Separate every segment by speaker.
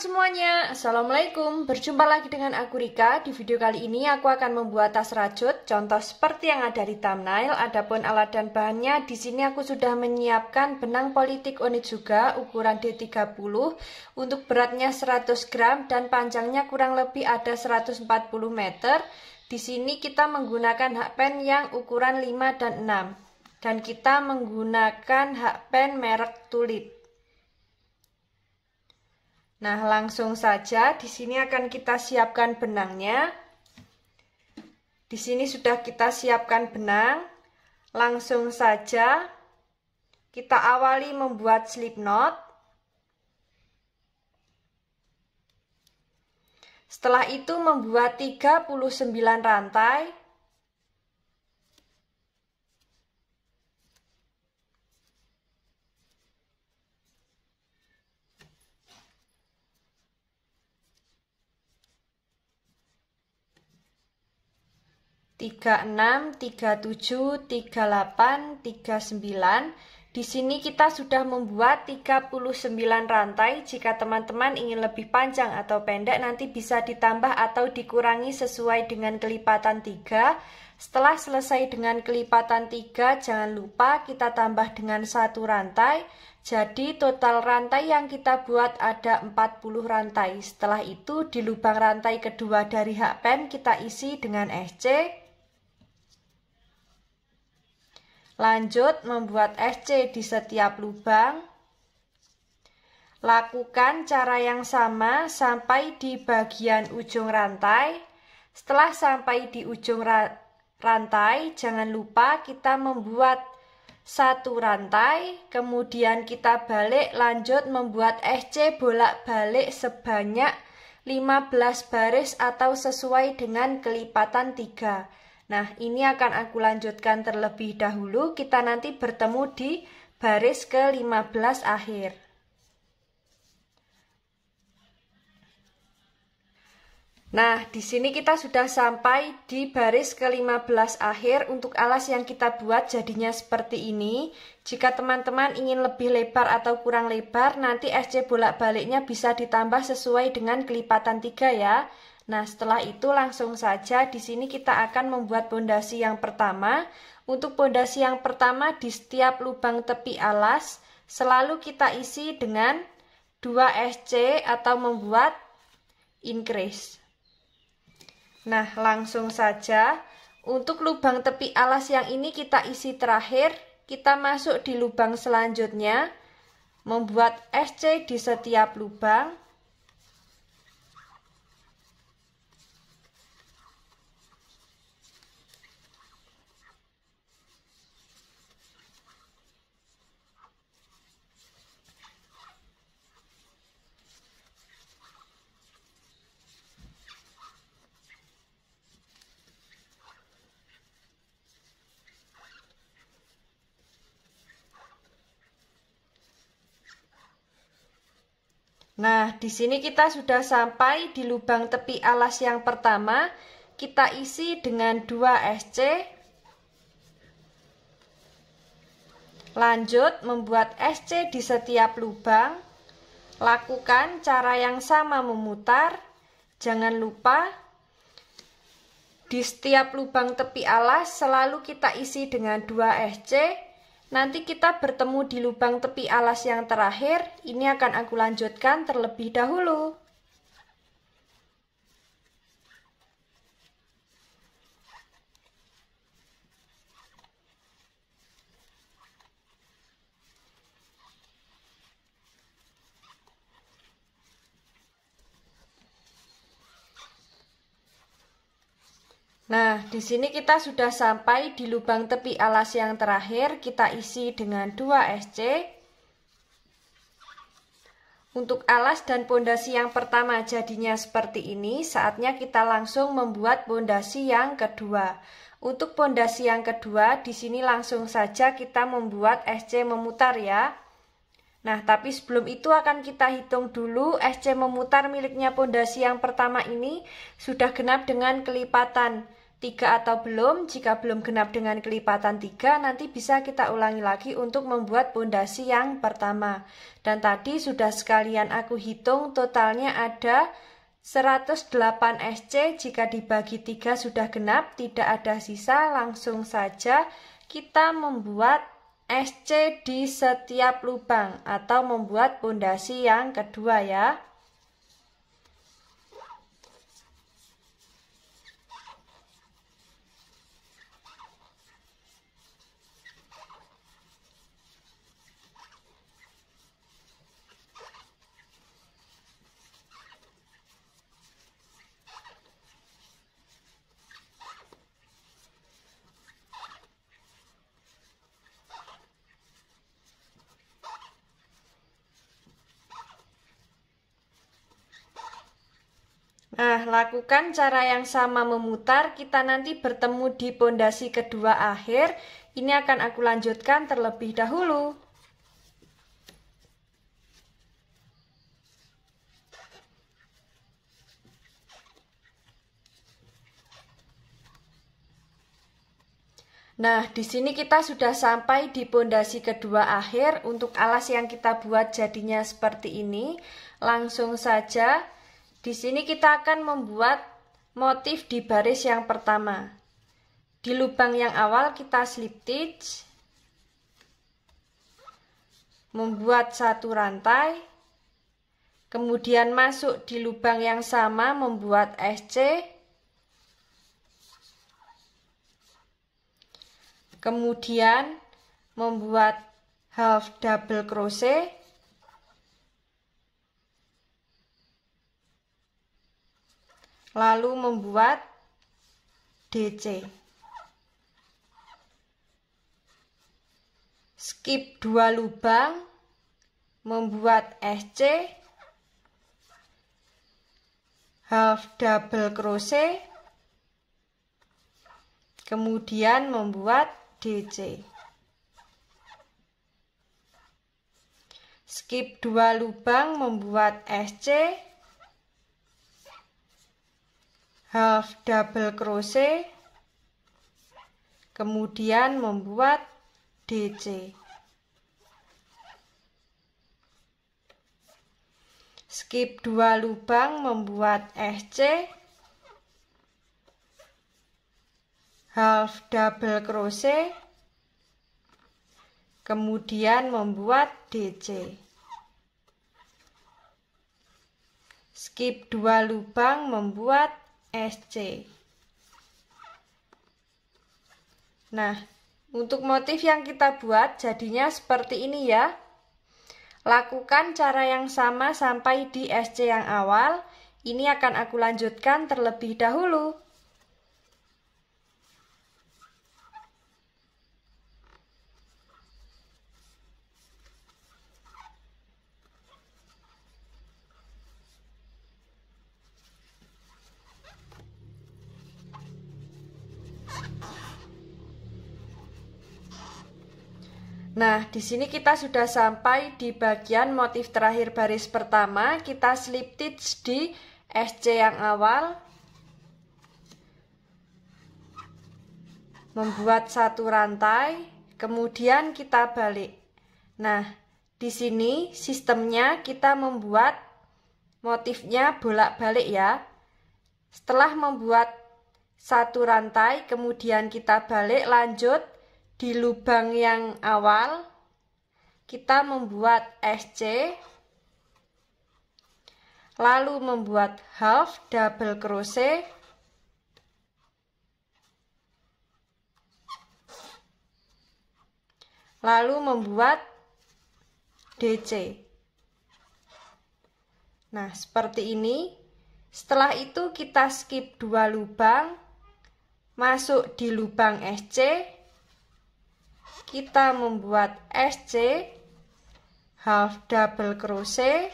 Speaker 1: semuanya, Assalamualaikum Berjumpa lagi dengan aku Rika Di video kali ini aku akan membuat tas rajut Contoh seperti yang ada di thumbnail Adapun alat dan bahannya di sini aku sudah menyiapkan benang politik juga ukuran D30 Untuk beratnya 100 gram dan panjangnya kurang lebih ada 140 meter Di sini kita menggunakan hak pen yang ukuran 5 dan 6 Dan kita menggunakan hak pen merek tulip Nah, langsung saja di sini akan kita siapkan benangnya. Di sini sudah kita siapkan benang. Langsung saja kita awali membuat slip knot. Setelah itu membuat 39 rantai. 36, 37, 38, 39. Di sini kita sudah membuat 39 rantai. Jika teman-teman ingin lebih panjang atau pendek nanti bisa ditambah atau dikurangi sesuai dengan kelipatan 3. Setelah selesai dengan kelipatan 3, jangan lupa kita tambah dengan satu rantai. Jadi total rantai yang kita buat ada 40 rantai. Setelah itu di lubang rantai kedua dari pen kita isi dengan SC. Lanjut, membuat SC di setiap lubang. Lakukan cara yang sama sampai di bagian ujung rantai. Setelah sampai di ujung rantai, jangan lupa kita membuat satu rantai, kemudian kita balik lanjut membuat SC bolak-balik sebanyak 15 baris atau sesuai dengan kelipatan 3. Nah, ini akan aku lanjutkan terlebih dahulu. Kita nanti bertemu di baris ke-15 akhir. Nah, di sini kita sudah sampai di baris ke-15 akhir untuk alas yang kita buat jadinya seperti ini. Jika teman-teman ingin lebih lebar atau kurang lebar, nanti SC bolak-baliknya bisa ditambah sesuai dengan kelipatan 3 ya. Nah, setelah itu langsung saja di sini kita akan membuat pondasi yang pertama. Untuk pondasi yang pertama di setiap lubang tepi alas selalu kita isi dengan 2 SC atau membuat increase. Nah, langsung saja untuk lubang tepi alas yang ini kita isi terakhir, kita masuk di lubang selanjutnya, membuat SC di setiap lubang, Nah, di sini kita sudah sampai di lubang tepi alas yang pertama. Kita isi dengan 2 SC. Lanjut, membuat SC di setiap lubang. Lakukan cara yang sama memutar. Jangan lupa, di setiap lubang tepi alas selalu kita isi dengan 2 SC. Nanti kita bertemu di lubang tepi alas yang terakhir. Ini akan aku lanjutkan terlebih dahulu. Nah, di sini kita sudah sampai di lubang tepi alas yang terakhir, kita isi dengan 2 SC. Untuk alas dan pondasi yang pertama jadinya seperti ini, saatnya kita langsung membuat pondasi yang kedua. Untuk pondasi yang kedua, di sini langsung saja kita membuat SC memutar ya. Nah, tapi sebelum itu akan kita hitung dulu SC memutar miliknya pondasi yang pertama ini sudah genap dengan kelipatan. 3 atau belum, jika belum genap dengan kelipatan 3, nanti bisa kita ulangi lagi untuk membuat pondasi yang pertama. Dan tadi sudah sekalian aku hitung totalnya ada 108 SC jika dibagi 3 sudah genap, tidak ada sisa, langsung saja kita membuat SC di setiap lubang atau membuat pondasi yang kedua ya. Nah, lakukan cara yang sama memutar, kita nanti bertemu di pondasi kedua akhir. Ini akan aku lanjutkan terlebih dahulu. Nah, di sini kita sudah sampai di pondasi kedua akhir untuk alas yang kita buat jadinya seperti ini. Langsung saja di sini kita akan membuat motif di baris yang pertama. Di lubang yang awal kita slip stitch. Membuat satu rantai. Kemudian masuk di lubang yang sama membuat SC. Kemudian membuat half double crochet lalu membuat DC skip dua lubang membuat SC half double crochet kemudian membuat DC skip dua lubang membuat SC half double crochet kemudian membuat DC skip 2 lubang membuat SC half double crochet kemudian membuat DC skip 2 lubang membuat SC. Nah, untuk motif yang kita buat jadinya seperti ini ya. Lakukan cara yang sama sampai di SC yang awal. Ini akan aku lanjutkan terlebih dahulu. Nah, di sini kita sudah sampai di bagian motif terakhir baris pertama. Kita slip stitch di SC yang awal. Membuat satu rantai, kemudian kita balik. Nah, di sini sistemnya kita membuat motifnya bolak-balik ya. Setelah membuat satu rantai, kemudian kita balik lanjut di lubang yang awal kita membuat SC lalu membuat half double crochet lalu membuat DC nah seperti ini setelah itu kita skip dua lubang masuk di lubang SC kita membuat SC half double crochet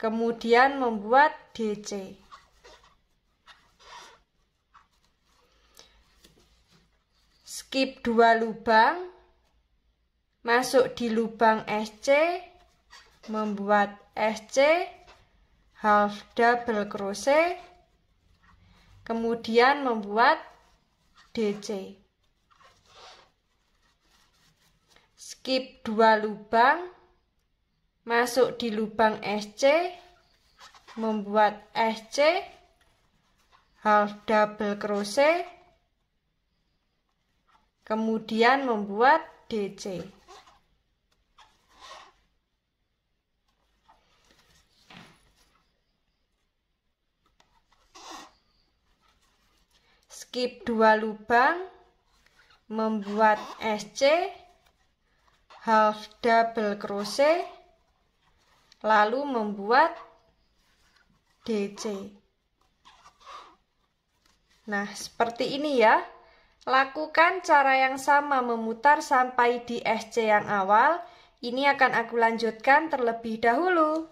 Speaker 1: kemudian membuat DC skip dua lubang masuk di lubang SC membuat SC half double crochet kemudian membuat DC skip 2 lubang, masuk di lubang SC, membuat SC, half double crochet, kemudian membuat DC. Skip 2 lubang, membuat SC, half double crochet lalu membuat DC nah seperti ini ya lakukan cara yang sama memutar sampai di SC yang awal ini akan aku lanjutkan terlebih dahulu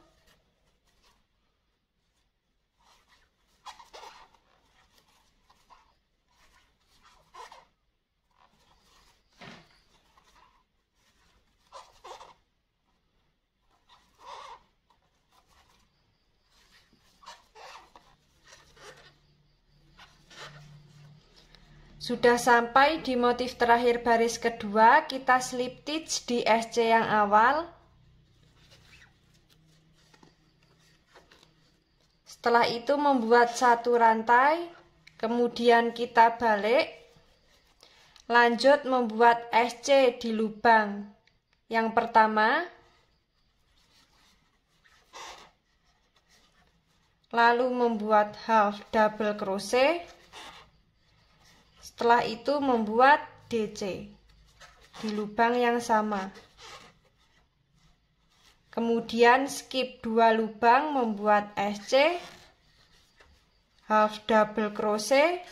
Speaker 1: Sudah sampai di motif terakhir baris kedua, kita slip stitch di SC yang awal. Setelah itu membuat satu rantai, kemudian kita balik. Lanjut membuat SC di lubang. Yang pertama, lalu membuat half double crochet setelah itu membuat DC di lubang yang sama. Kemudian skip dua lubang membuat SC half double crochet.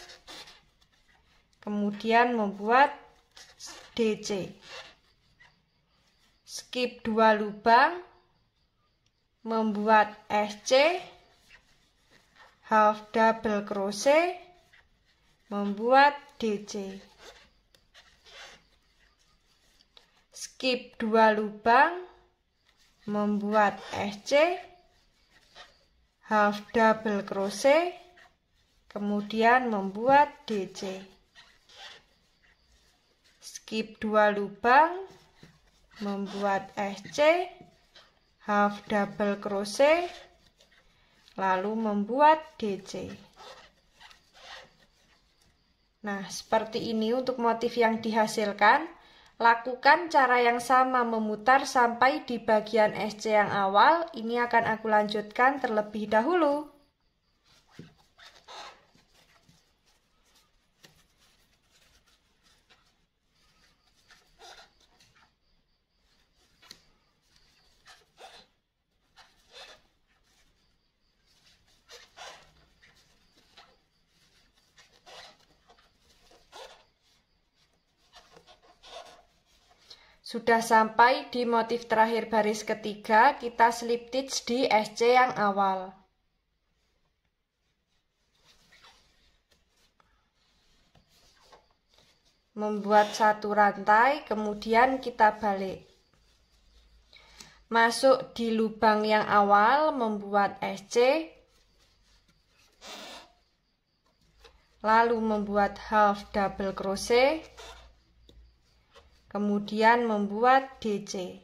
Speaker 1: Kemudian membuat DC. Skip dua lubang membuat SC half double crochet membuat DC skip dua lubang membuat SC half double crochet kemudian membuat DC skip dua lubang membuat SC half double crochet lalu membuat DC Nah, seperti ini untuk motif yang dihasilkan, lakukan cara yang sama memutar sampai di bagian SC yang awal. Ini akan aku lanjutkan terlebih dahulu. Sudah sampai di motif terakhir baris ketiga, kita slip stitch di SC yang awal. Membuat satu rantai, kemudian kita balik. Masuk di lubang yang awal, membuat SC. Lalu membuat half double crochet kemudian membuat DC.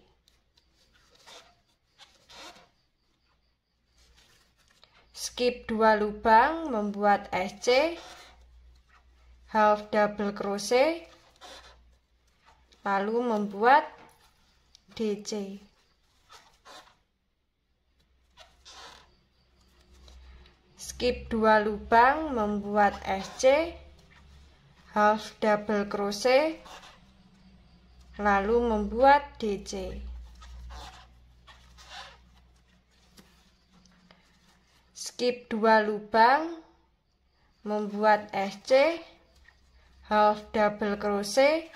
Speaker 1: Skip dua lubang, membuat SC, half double crochet, lalu membuat DC. Skip dua lubang, membuat SC, half double crochet, lalu membuat DC. Skip dua lubang, membuat SC, half double crochet,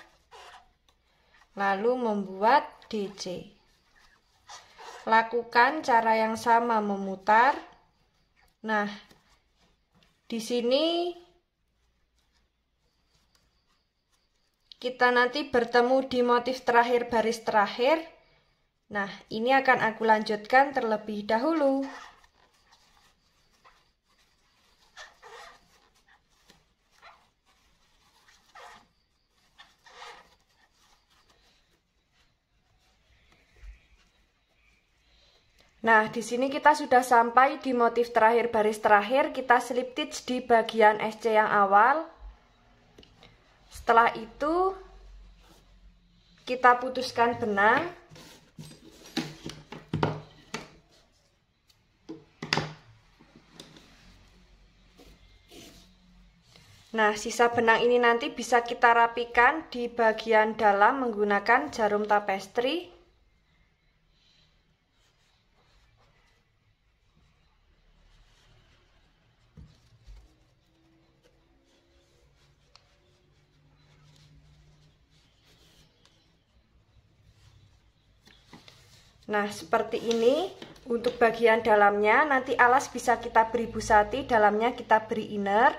Speaker 1: lalu membuat DC. Lakukan cara yang sama memutar. Nah, di sini Kita nanti bertemu di motif terakhir baris terakhir. Nah, ini akan aku lanjutkan terlebih dahulu. Nah, di sini kita sudah sampai di motif terakhir baris terakhir, kita slip stitch di bagian SC yang awal. Setelah itu kita putuskan benang. Nah, sisa benang ini nanti bisa kita rapikan di bagian dalam menggunakan jarum tapestri Nah, seperti ini untuk bagian dalamnya. Nanti alas bisa kita beri busati, dalamnya kita beri inner.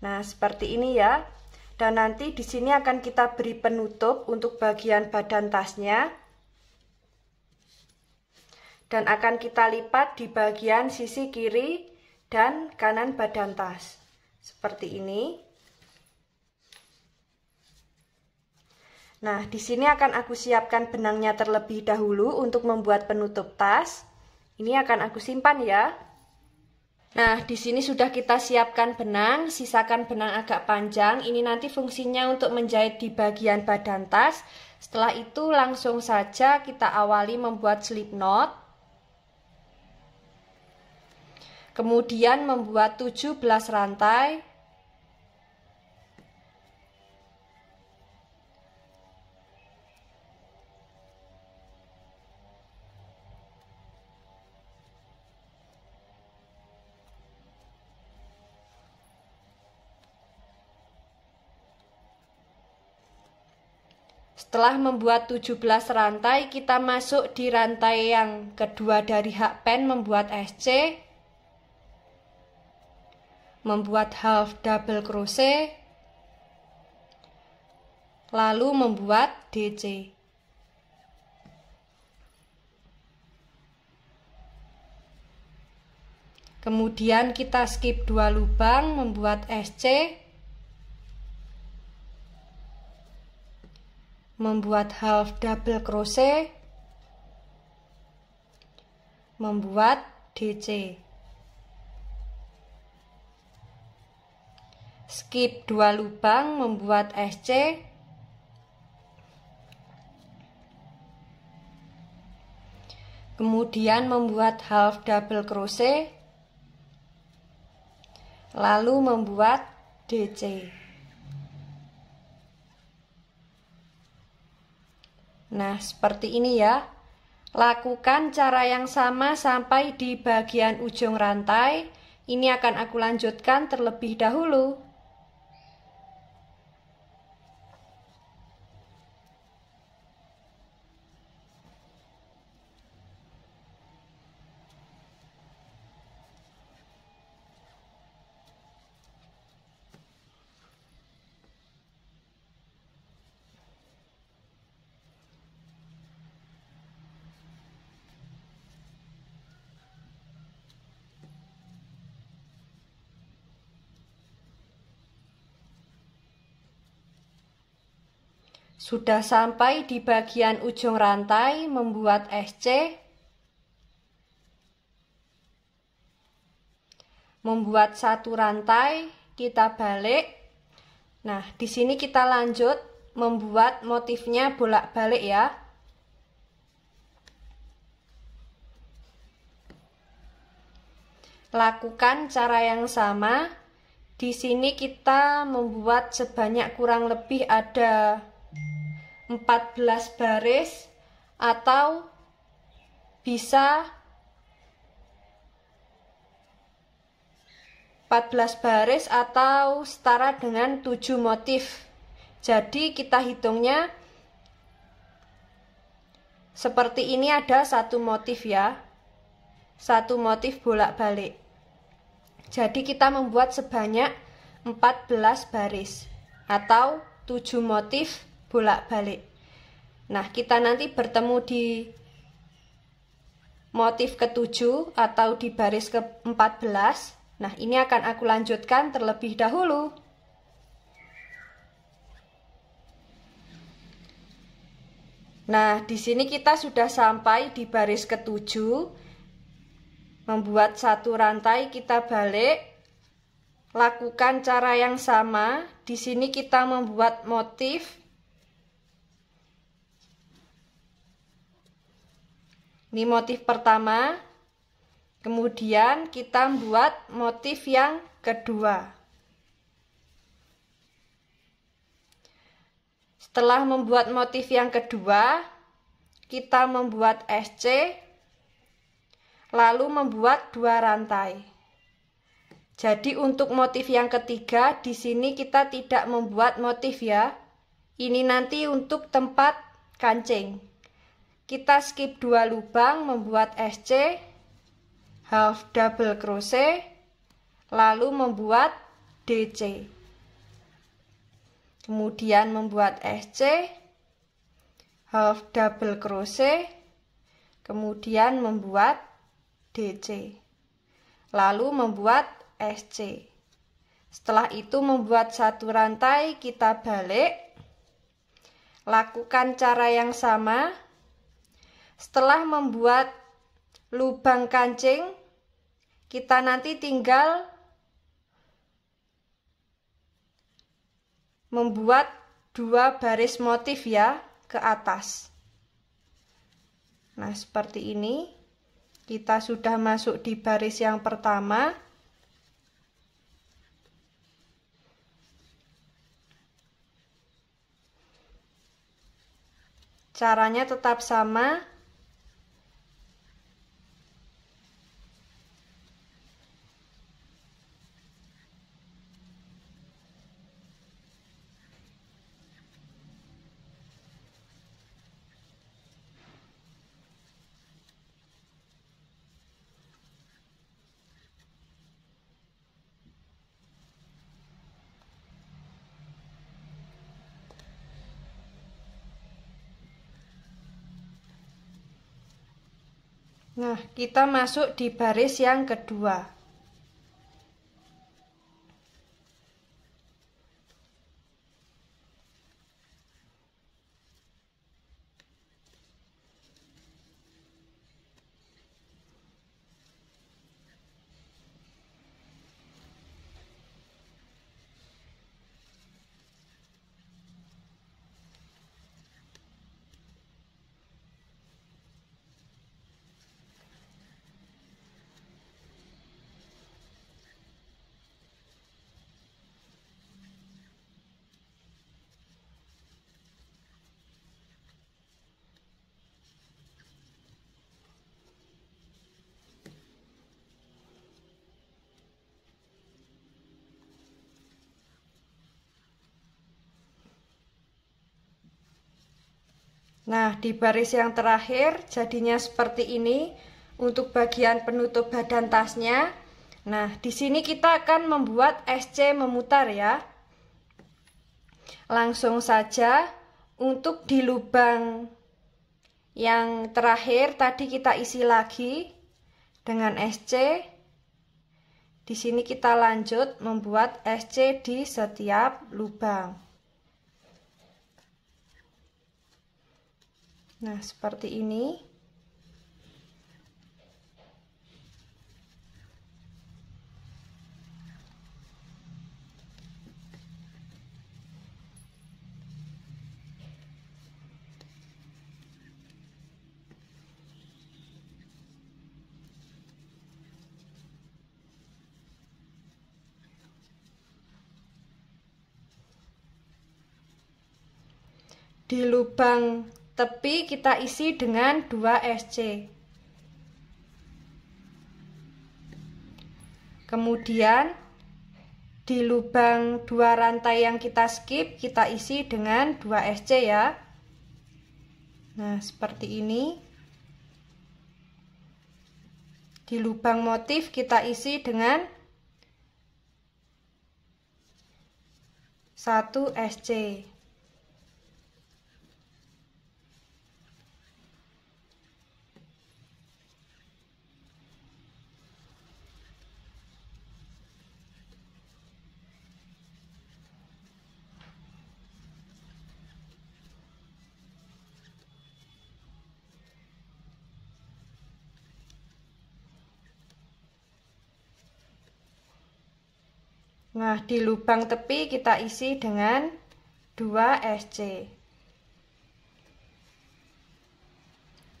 Speaker 1: Nah, seperti ini ya. Dan nanti di sini akan kita beri penutup untuk bagian badan tasnya. Dan akan kita lipat di bagian sisi kiri dan kanan badan tas. Seperti ini. Nah, di sini akan aku siapkan benangnya terlebih dahulu untuk membuat penutup tas. Ini akan aku simpan ya. Nah, di sini sudah kita siapkan benang, sisakan benang agak panjang. Ini nanti fungsinya untuk menjahit di bagian badan tas. Setelah itu langsung saja kita awali membuat slip knot. Kemudian membuat 17 rantai. Setelah membuat 17 rantai, kita masuk di rantai yang kedua dari hak pen membuat SC, membuat half double crochet, lalu membuat DC. Kemudian kita skip dua lubang membuat SC membuat half double crochet, membuat DC. Skip dua lubang membuat SC. Kemudian membuat half double crochet, lalu membuat DC. Nah, seperti ini ya. Lakukan cara yang sama sampai di bagian ujung rantai. Ini akan aku lanjutkan terlebih dahulu. Sudah sampai di bagian ujung rantai membuat SC Membuat satu rantai kita balik Nah di sini kita lanjut membuat motifnya bolak-balik ya Lakukan cara yang sama di sini kita membuat sebanyak kurang lebih ada 14 baris atau bisa 14 baris atau setara dengan 7 motif. Jadi kita hitungnya seperti ini ada satu motif ya. Satu motif bolak-balik. Jadi kita membuat sebanyak 14 baris atau 7 motif bolak-balik. Nah, kita nanti bertemu di motif ketujuh atau di baris ke-14. Nah, ini akan aku lanjutkan terlebih dahulu. Nah, di sini kita sudah sampai di baris ketujuh. Membuat satu rantai kita balik. Lakukan cara yang sama. Di sini kita membuat motif Ini motif pertama. Kemudian kita buat motif yang kedua. Setelah membuat motif yang kedua, kita membuat SC lalu membuat dua rantai. Jadi untuk motif yang ketiga di sini kita tidak membuat motif ya. Ini nanti untuk tempat kancing kita skip dua lubang membuat SC half double crochet lalu membuat DC kemudian membuat SC half double crochet kemudian membuat DC lalu membuat SC setelah itu membuat satu rantai kita balik lakukan cara yang sama setelah membuat lubang kancing, kita nanti tinggal membuat dua baris motif ya ke atas. Nah, seperti ini. Kita sudah masuk di baris yang pertama. Caranya tetap sama, Nah, kita masuk di baris yang kedua. Nah, di baris yang terakhir jadinya seperti ini untuk bagian penutup badan tasnya. Nah, di sini kita akan membuat SC memutar ya. Langsung saja untuk di lubang yang terakhir tadi kita isi lagi dengan SC. Di sini kita lanjut membuat SC di setiap lubang. Nah, seperti ini. di lubang Tepi kita isi dengan 2SC. Kemudian di lubang dua rantai yang kita skip kita isi dengan 2SC ya. Nah, seperti ini. Di lubang motif kita isi dengan 1 SC. Nah, di lubang tepi kita isi dengan 2 SC.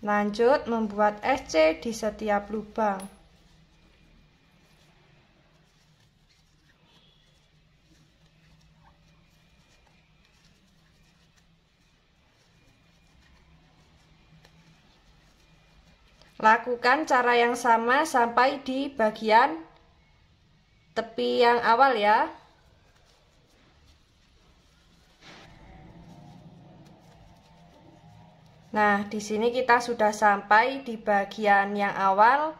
Speaker 1: Lanjut membuat SC di setiap lubang. Lakukan cara yang sama sampai di bagian tepi yang awal ya Nah, di sini kita sudah sampai di bagian yang awal.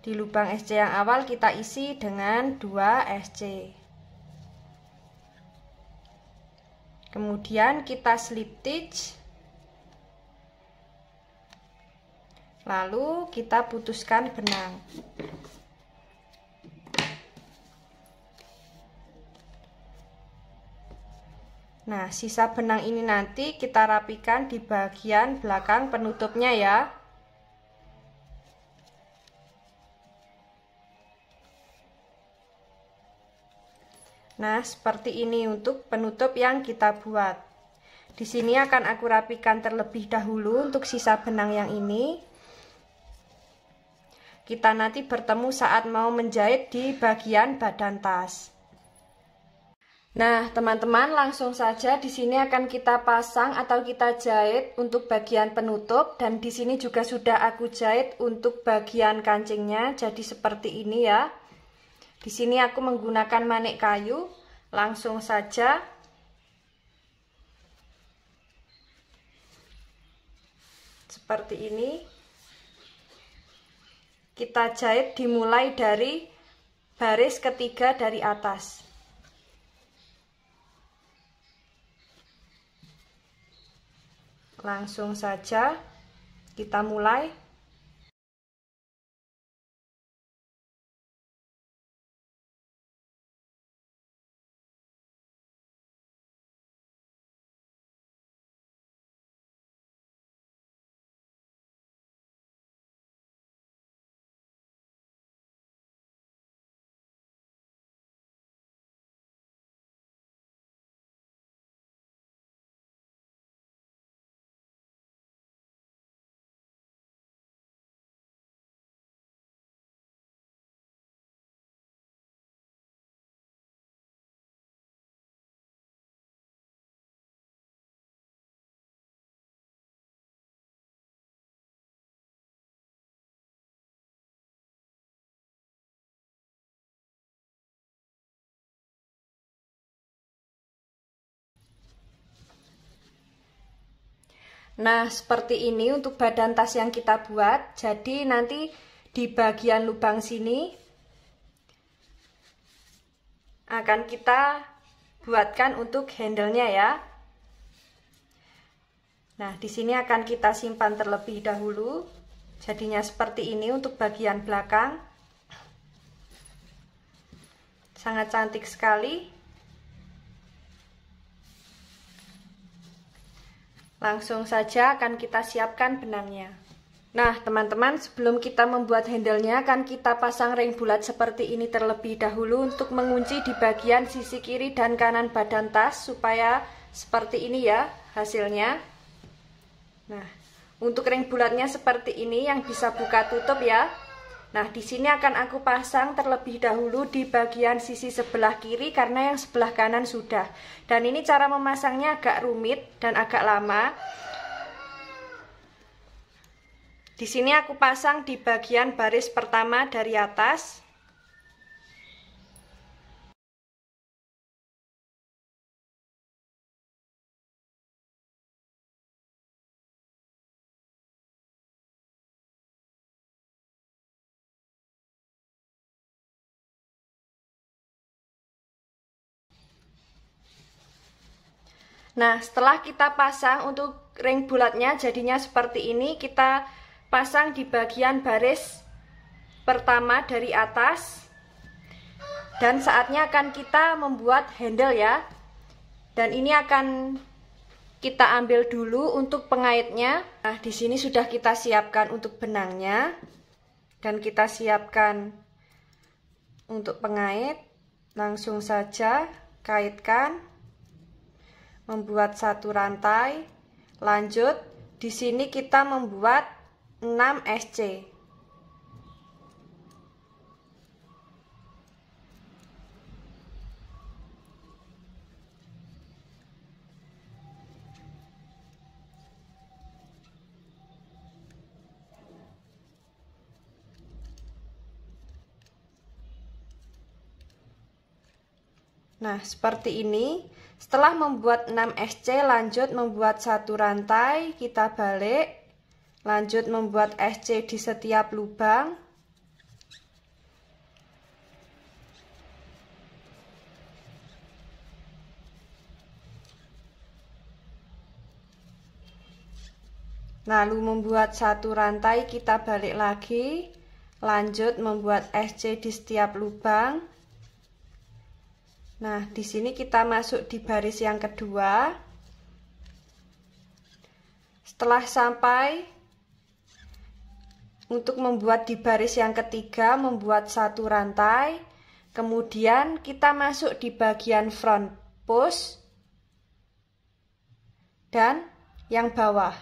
Speaker 1: Di lubang SC yang awal kita isi dengan 2 SC. Kemudian kita slip stitch. Lalu kita putuskan benang. Nah, sisa benang ini nanti kita rapikan di bagian belakang penutupnya ya. Nah, seperti ini untuk penutup yang kita buat. Di sini akan aku rapikan terlebih dahulu untuk sisa benang yang ini. Kita nanti bertemu saat mau menjahit di bagian badan tas. Nah, teman-teman, langsung saja di sini akan kita pasang atau kita jahit untuk bagian penutup dan di sini juga sudah aku jahit untuk bagian kancingnya. Jadi seperti ini ya. Di sini aku menggunakan manik kayu. Langsung saja seperti ini. Kita jahit dimulai dari baris ketiga dari atas. Langsung saja kita mulai Nah, seperti ini untuk badan tas yang kita buat. Jadi nanti di bagian lubang sini akan kita buatkan untuk handle-nya ya. Nah, di sini akan kita simpan terlebih dahulu. Jadinya seperti ini untuk bagian belakang. Sangat cantik sekali. Langsung saja akan kita siapkan benangnya. Nah, teman-teman, sebelum kita membuat handlenya, akan kita pasang ring bulat seperti ini terlebih dahulu untuk mengunci di bagian sisi kiri dan kanan badan tas supaya seperti ini ya hasilnya. Nah, untuk ring bulatnya seperti ini yang bisa buka tutup ya. Nah, di sini akan aku pasang terlebih dahulu di bagian sisi sebelah kiri karena yang sebelah kanan sudah. Dan ini cara memasangnya agak rumit dan agak lama. Di sini aku pasang di bagian baris pertama dari atas. Nah, setelah kita pasang untuk ring bulatnya jadinya seperti ini, kita pasang di bagian baris pertama dari atas. Dan saatnya akan kita membuat handle ya. Dan ini akan kita ambil dulu untuk pengaitnya. Nah, di sini sudah kita siapkan untuk benangnya dan kita siapkan untuk pengait. Langsung saja kaitkan membuat satu rantai. Lanjut, di sini kita membuat 6 SC. Nah, seperti ini. Setelah membuat 6 SC, lanjut membuat satu rantai, kita balik. Lanjut membuat SC di setiap lubang. Lalu membuat satu rantai kita balik lagi. Lanjut membuat SC di setiap lubang. Nah, di sini kita masuk di baris yang kedua. Setelah sampai untuk membuat di baris yang ketiga membuat satu rantai, kemudian kita masuk di bagian front post dan yang bawah.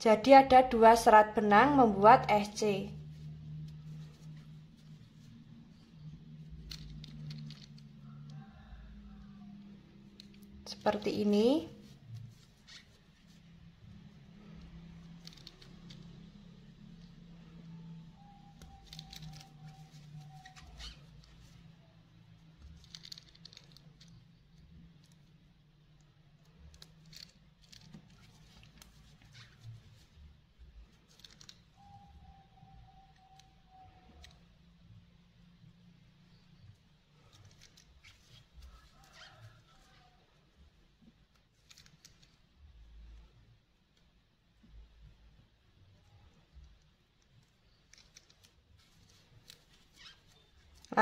Speaker 1: Jadi ada dua serat benang membuat SC. seperti ini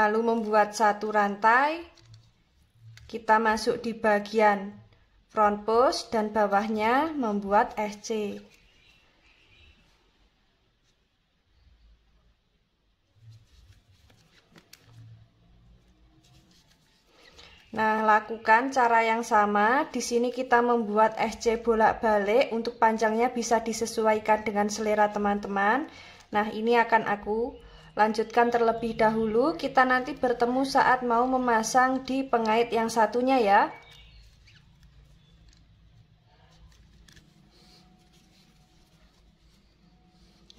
Speaker 1: lalu membuat satu rantai kita masuk di bagian front post dan bawahnya membuat SC Nah, lakukan cara yang sama. Di sini kita membuat SC bolak-balik untuk panjangnya bisa disesuaikan dengan selera teman-teman. Nah, ini akan aku Lanjutkan terlebih dahulu, kita nanti bertemu saat mau memasang di pengait yang satunya ya.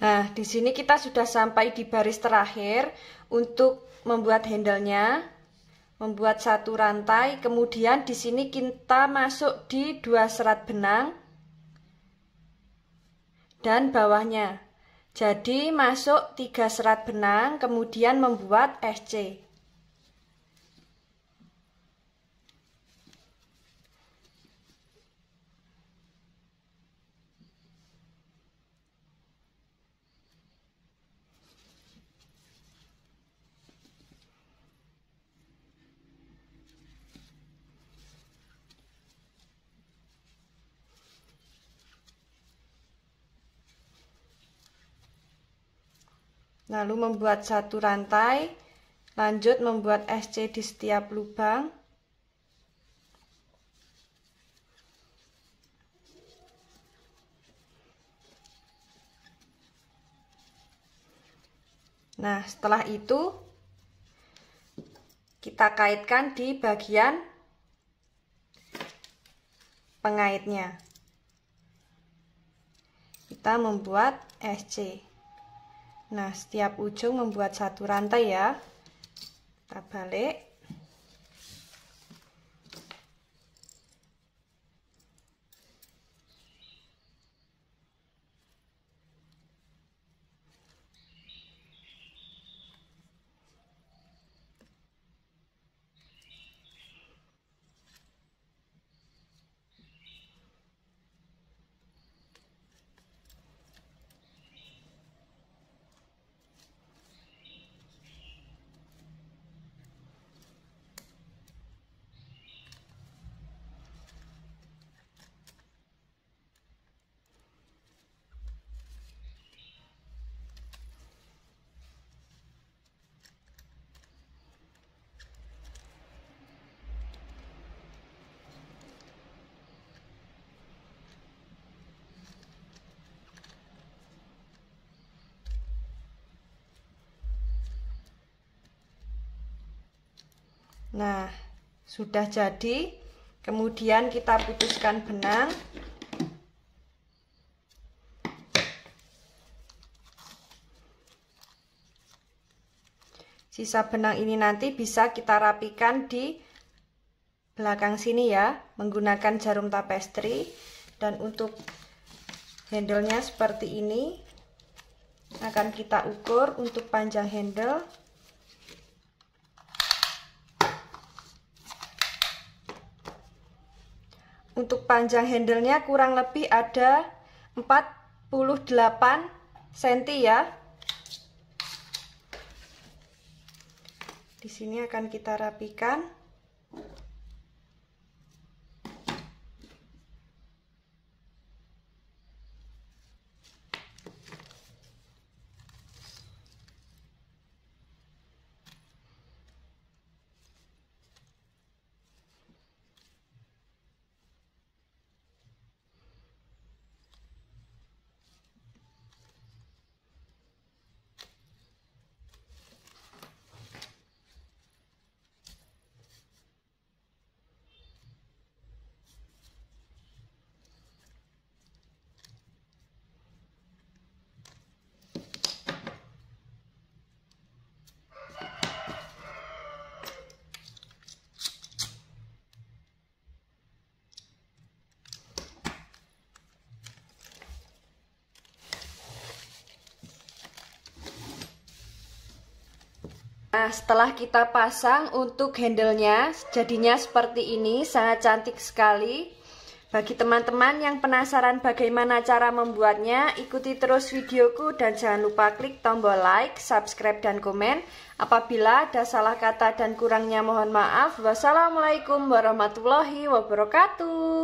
Speaker 1: Nah, di sini kita sudah sampai di baris terakhir untuk membuat handle-nya. Membuat satu rantai, kemudian di sini kita masuk di dua serat benang dan bawahnya. Jadi masuk 3 serat benang kemudian membuat SC. Lalu membuat satu rantai, lanjut membuat SC di setiap lubang. Nah, setelah itu kita kaitkan di bagian pengaitnya. Kita membuat SC. Nah, setiap ujung membuat satu rantai ya. Kita balik. Nah, sudah jadi. Kemudian kita putuskan benang. Sisa benang ini nanti bisa kita rapikan di belakang sini ya, menggunakan jarum tapestri. Dan untuk handle-nya seperti ini, akan kita ukur untuk panjang handle Untuk panjang handlenya kurang lebih ada 48 cm ya. Di sini akan kita rapikan. Nah, setelah kita pasang untuk handle-nya, jadinya seperti ini, sangat cantik sekali. Bagi teman-teman yang penasaran bagaimana cara membuatnya, ikuti terus videoku dan jangan lupa klik tombol like, subscribe, dan komen. Apabila ada salah kata dan kurangnya mohon maaf. Wassalamualaikum warahmatullahi wabarakatuh.